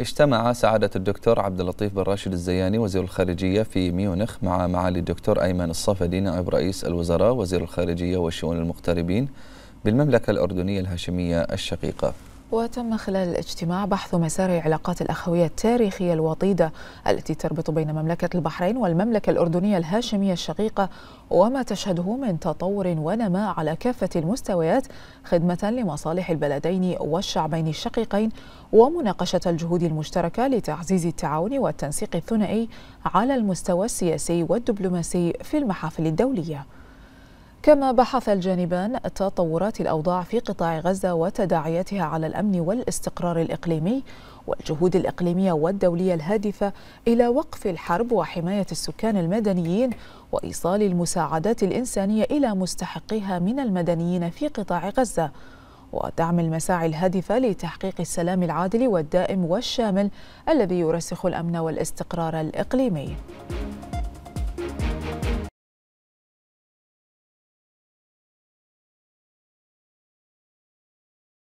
اجتمع سعادة الدكتور عبد اللطيف بن راشد الزياني وزير الخارجية في ميونخ مع معالي الدكتور أيمن الصفدي نائب رئيس الوزراء وزير الخارجية والشؤون المغتربين بالمملكة الأردنية الهاشمية الشقيقة وتم خلال الاجتماع بحث مسار العلاقات الأخوية التاريخية الوطيدة التي تربط بين مملكة البحرين والمملكة الأردنية الهاشمية الشقيقة وما تشهده من تطور ونماء على كافة المستويات خدمة لمصالح البلدين والشعبين الشقيقين ومناقشة الجهود المشتركة لتعزيز التعاون والتنسيق الثنائي على المستوى السياسي والدبلوماسي في المحافل الدولية كما بحث الجانبان تطورات الأوضاع في قطاع غزة وتداعياتها على الأمن والاستقرار الإقليمي والجهود الإقليمية والدولية الهادفة إلى وقف الحرب وحماية السكان المدنيين وإيصال المساعدات الإنسانية إلى مستحقيها من المدنيين في قطاع غزة ودعم المساعي الهادفة لتحقيق السلام العادل والدائم والشامل الذي يرسخ الأمن والاستقرار الإقليمي